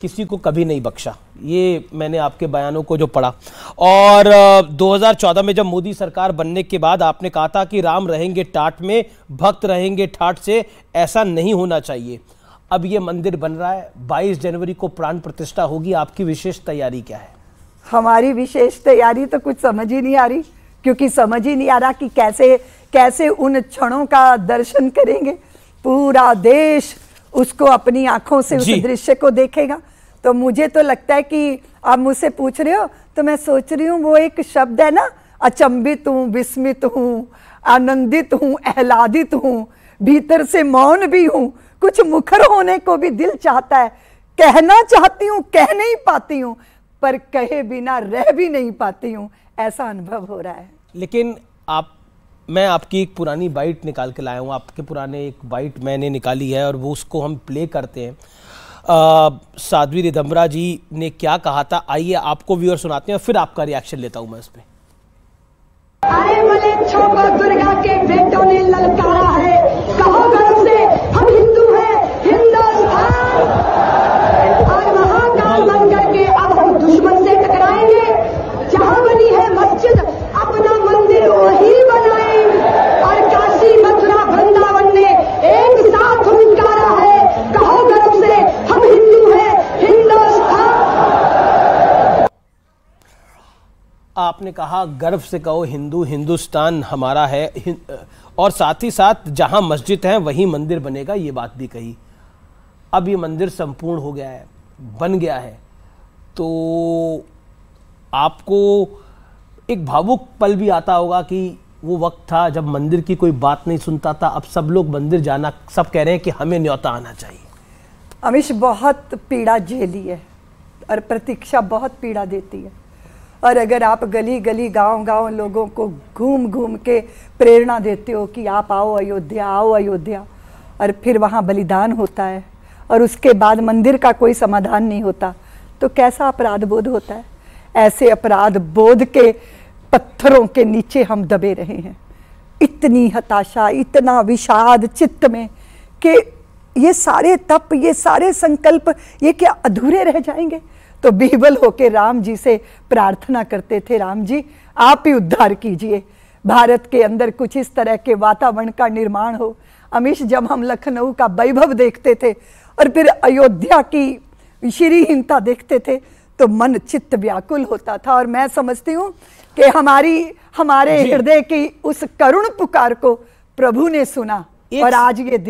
किसी को कभी नहीं बख्शा ये मैंने आपके बयानों को जो पढ़ा और 2014 में जब मोदी सरकार बनने के बाद आपने कहा था कि राम रहेंगे टाट में भक्त रहेंगे ठाट से ऐसा नहीं होना चाहिए अब ये मंदिर बन रहा है 22 जनवरी को प्राण प्रतिष्ठा होगी आपकी विशेष तैयारी क्या है हमारी विशेष तैयारी तो कुछ समझ ही नहीं आ रही क्योंकि समझ ही नहीं आ रहा कि कैसे कैसे उन क्षणों का दर्शन करेंगे पूरा देश उसको अपनी आंखों से उस दृश्य को देखेगा तो मुझे तो लगता है कि आप मुझसे पूछ रहे हो तो मैं सोच रही हूँ वो एक शब्द है ना अचंबित हूँ विस्मित हूँ आनंदित हूँ आह्लादित हूँ भीतर से मौन भी हूँ कुछ मुखर होने को भी दिल चाहता है कहना चाहती हूँ कह नहीं पाती हूँ पर कहे बिना रह भी नहीं पाती हूँ ऐसा अनुभव हो रहा है लेकिन आप मैं आपकी एक पुरानी बाइट निकाल के लाया हूँ आपके पुराने एक बाइट मैंने निकाली है और वो उसको हम प्ले करते हैं साध्वी रिधम्बरा जी ने क्या कहा था आइए आपको व्यूअर सुनाते हैं और फिर आपका रिएक्शन लेता हूँ मैं उस पर आपने कहा गर्व से कहो हिंदू हिंदुस्तान हमारा है और साथ ही साथ जहाँ मस्जिद है वहीं मंदिर बनेगा ये बात भी कही अब ये मंदिर संपूर्ण हो गया है बन गया है तो आपको एक भावुक पल भी आता होगा कि वो वक्त था जब मंदिर की कोई बात नहीं सुनता था अब सब लोग मंदिर जाना सब कह रहे हैं कि हमें न्योता आना चाहिए अमिश बहुत पीड़ा झेली है और प्रतीक्षा बहुत पीड़ा देती है और अगर आप गली गली गांव गांव लोगों को घूम घूम के प्रेरणा देते हो कि आप आओ अयोध्या आओ अयोध्या और फिर वहाँ बलिदान होता है और उसके बाद मंदिर का कोई समाधान नहीं होता तो कैसा अपराध बोध होता है ऐसे अपराध बोध के पत्थरों के नीचे हम दबे रहे हैं इतनी हताशा इतना विषाद चित्त में कि ये सारे तप ये सारे संकल्प ये क्या अधूरे रह जाएंगे तो बीबल होके राम जी से प्रार्थना करते थे राम जी आप ही उद्धार कीजिए भारत के अंदर कुछ इस तरह के वातावरण का निर्माण हो अमीश जब हम लखनऊ का वैभव देखते थे और फिर अयोध्या की श्रीहीनता देखते थे तो मन चित्त व्याकुल होता था और मैं समझती हूँ कि हमारी हमारे हृदय की उस करुण पुकार को प्रभु ने सुना और आज ये